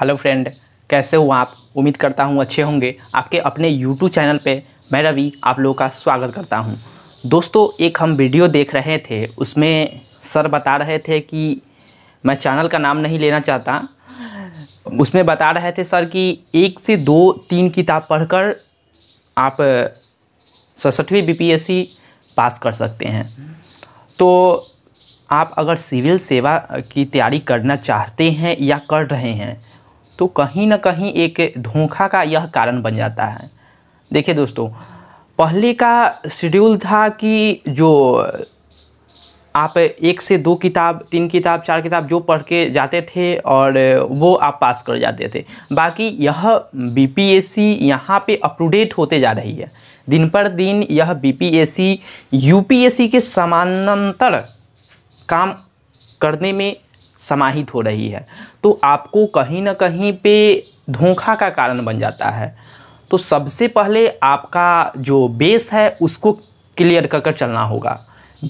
hello friend कैसे हो आप उम्मीद करता हूँ अच्छे होंगे आपके अपने यूट्यूब चैनल पे मैं रवि आप लोगों का स्वागत करता हूँ दोस्तों एक हम वीडियो देख रहे थे उसमें सर बता रहे थे कि मैं चैनल का नाम नहीं लेना चाहता उसमें बता रहे थे सर कि एक से दो तीन किताब पढ़कर आप सड़सठवीं बीपीएससी पास कर सकते हैं तो आप अगर सिविल सेवा की तैयारी करना चाहते हैं या कर रहे हैं तो कहीं ना कहीं एक धोखा का यह कारण बन जाता है देखिए दोस्तों पहले का शेड्यूल था कि जो आप एक से दो किताब तीन किताब चार किताब जो पढ़ के जाते थे और वो आप पास कर जाते थे बाकी यह बी पी एस सी यहाँ पर अपडेट होते जा रही है दिन पर दिन यह B P P S C U S C के समानांतर काम करने में समाहित हो रही है तो आपको कहीं ना कहीं पे धोखा का कारण बन जाता है तो सबसे पहले आपका जो बेस है उसको क्लियर कर कर चलना होगा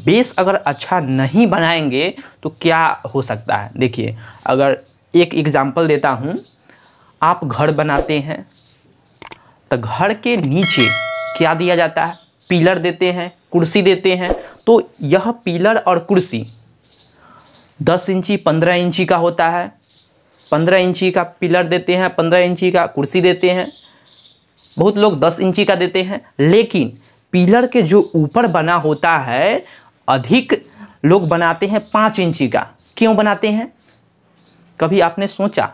बेस अगर अच्छा नहीं बनाएंगे तो क्या हो सकता है देखिए अगर एक एग्ज़ाम्पल देता हूँ आप घर बनाते हैं तो घर के नीचे क्या दिया जाता है पिलर देते हैं कुर्सी देते हैं तो यह पिलर और कुर्सी दस इंची पंद्रह इंची का होता है पंद्रह इंची का पिलर देते हैं पंद्रह इंची का कुर्सी देते हैं बहुत लोग दस इंची का देते हैं लेकिन पिलर के जो ऊपर बना होता है अधिक लोग बनाते हैं पाँच इंची का क्यों बनाते हैं कभी आपने सोचा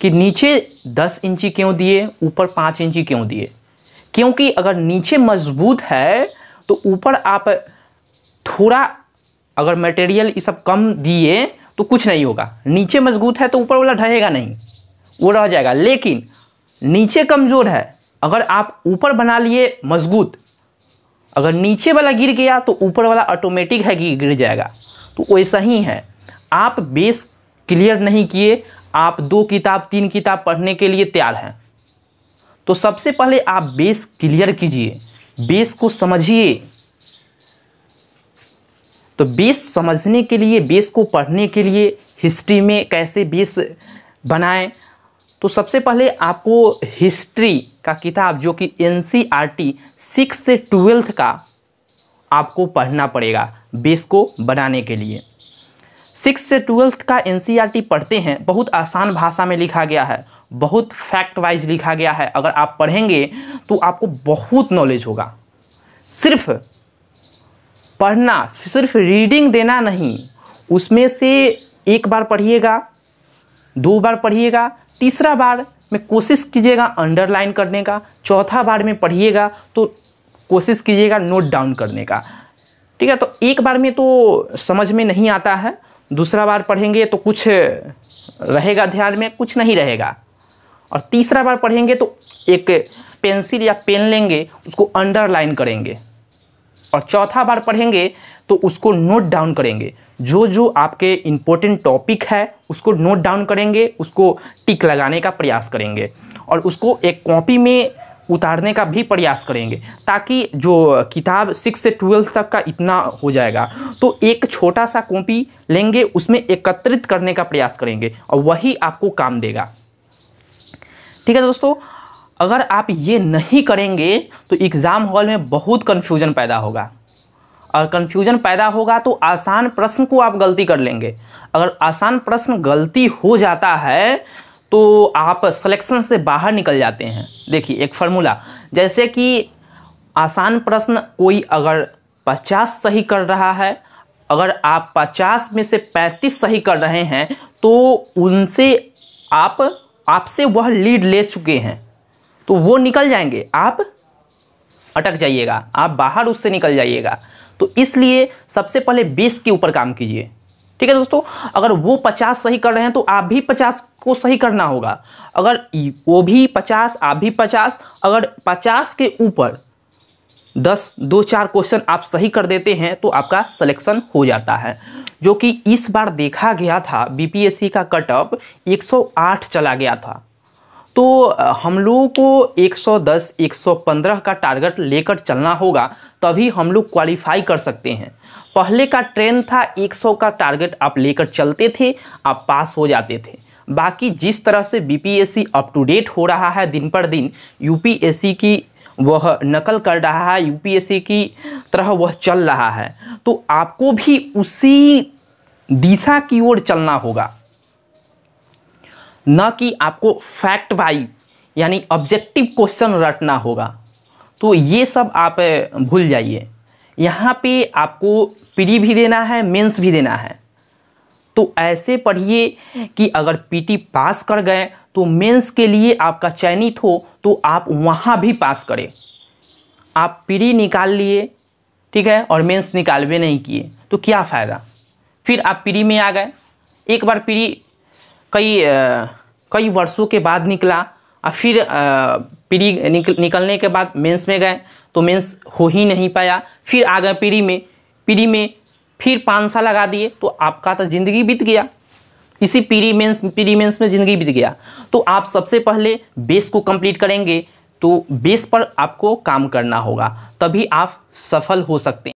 कि नीचे दस इंची क्यों दिए ऊपर पाँच इंची क्यों दिए क्योंकि अगर नीचे मजबूत है तो ऊपर आप थोड़ा अगर मटेरियल ये सब कम दिए तो कुछ नहीं होगा नीचे मजबूत है तो ऊपर वाला ढहेगा नहीं वो रह जाएगा लेकिन नीचे कमज़ोर है अगर आप ऊपर बना लिए मजबूत अगर नीचे वाला गिर गया तो ऊपर वाला ऑटोमेटिक है कि गिर जाएगा तो वैसा ही है आप बेस क्लियर नहीं किए आप दो किताब तीन किताब पढ़ने के लिए तैयार हैं तो सबसे पहले आप बेस क्लियर कीजिए बेस को समझिए तो बेस समझने के लिए बेस को पढ़ने के लिए हिस्ट्री में कैसे बेस बनाएं तो सबसे पहले आपको हिस्ट्री का किताब जो कि N C R T six से ट्वेल्थ का आपको पढ़ना पड़ेगा बेस को बनाने के लिए सिक्स से ट्वेल्थ का एन सी आर टी पढ़ते हैं बहुत आसान भाषा में लिखा गया है बहुत फैक्ट वाइज लिखा गया है अगर आप पढ़ेंगे तो आपको बहुत नॉलेज होगा सिर्फ पढ़ना सिर्फ रीडिंग देना नहीं उसमें से एक बार पढ़िएगा दो बार पढ़िएगा तीसरा बार में कोशिश कीजिएगा अंडरलाइन करने का चौथा बार में पढ़िएगा तो कोशिश कीजिएगा नोट डाउन करने का ठीक है तो एक बार में तो समझ में नहीं आता है दूसरा बार पढ़ेंगे तो कुछ रहेगा ध्यान में कुछ नहीं रहेगा और तीसरा बार पढ़ेंगे तो एक पेंसिल या पेन लेंगे उसको अंडरलाइन करेंगे और चौथा बार पढ़ेंगे तो उसको नोट डाउन करेंगे जो जो आपके इम्पोर्टेंट टॉपिक है उसको नोट डाउन करेंगे उसको टिक लगाने का प्रयास करेंगे और उसको एक कॉपी में उतारने का भी प्रयास करेंगे ताकि जो किताब सिक्स से ट्वेल्थ तक का इतना हो जाएगा तो एक छोटा सा कॉपी लेंगे उसमें एकत्रित करने का प्रयास करेंगे और वही आपको काम देगा ठीक है दोस्तों अगर आप ये नहीं करेंगे तो एग्ज़ाम हॉल में बहुत कन्फ्यूजन पैदा होगा और कन्फ्यूजन पैदा होगा तो आसान प्रश्न को आप गलती कर लेंगे अगर आसान प्रश्न गलती हो जाता है तो आप सिलेक्शन से बाहर निकल जाते हैं देखिए एक फार्मूला जैसे कि आसान प्रश्न कोई अगर पचास सही कर रहा है अगर आप पचास में से पैंतीस सही कर रहे हैं तो उनसे आप आपसे वह लीड ले चुके हैं तो वो निकल जाएंगे आप अटक जाइएगा आप बाहर उससे निकल जाइएगा तो इसलिए सबसे पहले बेस के ऊपर काम कीजिए ठीक है दोस्तों अगर वो पचास सही कर रहे हैं तो आप भी पचास को सही करना होगा अगर वो भी पचास आप भी पचास अगर पचास के ऊपर दस दो चार क्वेश्चन आप सही कर देते हैं तो आपका सिलेक्शन हो जाता है जो कि इस बार देखा गया था बीपीएससी का कट ऑफ 108 चला गया था तो हम लोगों को 110 115 का टारगेट लेकर चलना होगा तभी हम लोग क्वालिफाई कर सकते हैं पहले का ट्रेंड था 100 का टारगेट आप लेकर चलते थे आप पास हो जाते थे बाकी जिस तरह से बीपीएससी अप टू डेट हो रहा है दिन पर दिन यूपीएससी की वह नकल कर रहा है यूपीएससी की तरह वह चल रहा है तो आपको भी उसी दिशा की ओर चलना होगा न कि आपको फैक्ट वाइज यानी ऑब्जेक्टिव क्वेश्चन रटना होगा तो ये सब आप भूल जाइए यहाँ पे आपको प्री भी देना है मेंस भी देना है तो ऐसे पढ़िए कि अगर पीटी पास कर गए तो मेंस के लिए आपका चयनित हो तो आप वहाँ भी पास करें आप प्री निकाल लिए ठीक है और मेंस निकालवे नहीं किए तो क्या फ़ायदा फिर आप प्री में आ गए एक बार पीढ़ी कई कई वर्षों के बाद निकला और फिर पीढ़ी निकल, निकलने के बाद मेंस में गए तो मेंस हो ही नहीं पाया फिर आ गए पीढ़ी में पीढ़ी में फिर पाँच साल लगा दिए तो आपका तो ज़िंदगी बीत गया इसी पीढ़ी मेंस पीढ़ी मेंस में ज़िंदगी बीत गया तो आप सबसे पहले बेस को कंप्लीट करेंगे तो बेस पर आपको काम करना होगा तभी आप सफल हो सकते हैं